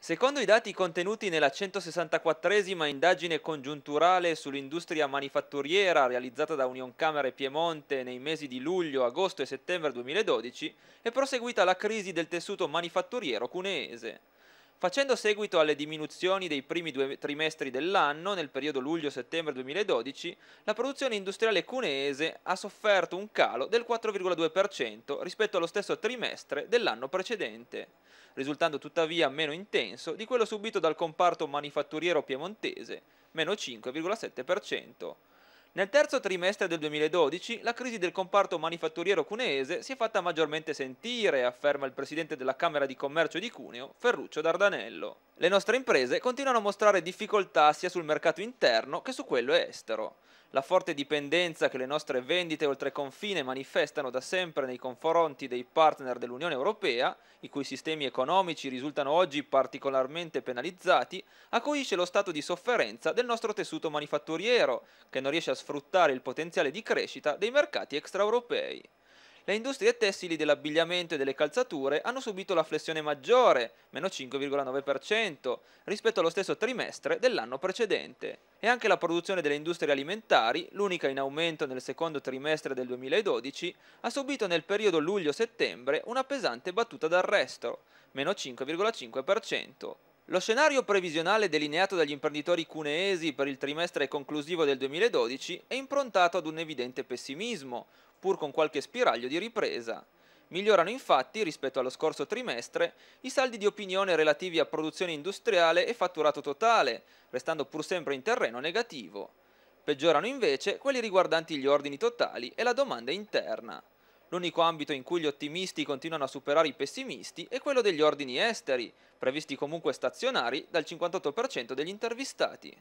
Secondo i dati contenuti nella 164esima indagine congiunturale sull'industria manifatturiera realizzata da Union Camera e Piemonte nei mesi di luglio, agosto e settembre 2012, è proseguita la crisi del tessuto manifatturiero cuneese. Facendo seguito alle diminuzioni dei primi due trimestri dell'anno, nel periodo luglio-settembre 2012, la produzione industriale cuneese ha sofferto un calo del 4,2% rispetto allo stesso trimestre dell'anno precedente, risultando tuttavia meno intenso di quello subito dal comparto manifatturiero piemontese, meno 5,7%, nel terzo trimestre del 2012 la crisi del comparto manifatturiero cuneese si è fatta maggiormente sentire, afferma il presidente della Camera di Commercio di Cuneo, Ferruccio Dardanello. Le nostre imprese continuano a mostrare difficoltà sia sul mercato interno che su quello estero. La forte dipendenza che le nostre vendite oltre confine manifestano da sempre nei confronti dei partner dell'Unione Europea, i cui sistemi economici risultano oggi particolarmente penalizzati, acuisce lo stato di sofferenza del nostro tessuto manifatturiero, che non riesce a sfruttare il potenziale di crescita dei mercati extraeuropei. Le industrie tessili dell'abbigliamento e delle calzature hanno subito la flessione maggiore, meno 5,9%, rispetto allo stesso trimestre dell'anno precedente. E anche la produzione delle industrie alimentari, l'unica in aumento nel secondo trimestre del 2012, ha subito nel periodo luglio-settembre una pesante battuta d'arresto, meno 5,5%. Lo scenario previsionale delineato dagli imprenditori cuneesi per il trimestre conclusivo del 2012 è improntato ad un evidente pessimismo, pur con qualche spiraglio di ripresa. Migliorano infatti, rispetto allo scorso trimestre, i saldi di opinione relativi a produzione industriale e fatturato totale, restando pur sempre in terreno negativo. Peggiorano invece quelli riguardanti gli ordini totali e la domanda interna. L'unico ambito in cui gli ottimisti continuano a superare i pessimisti è quello degli ordini esteri, previsti comunque stazionari dal 58% degli intervistati.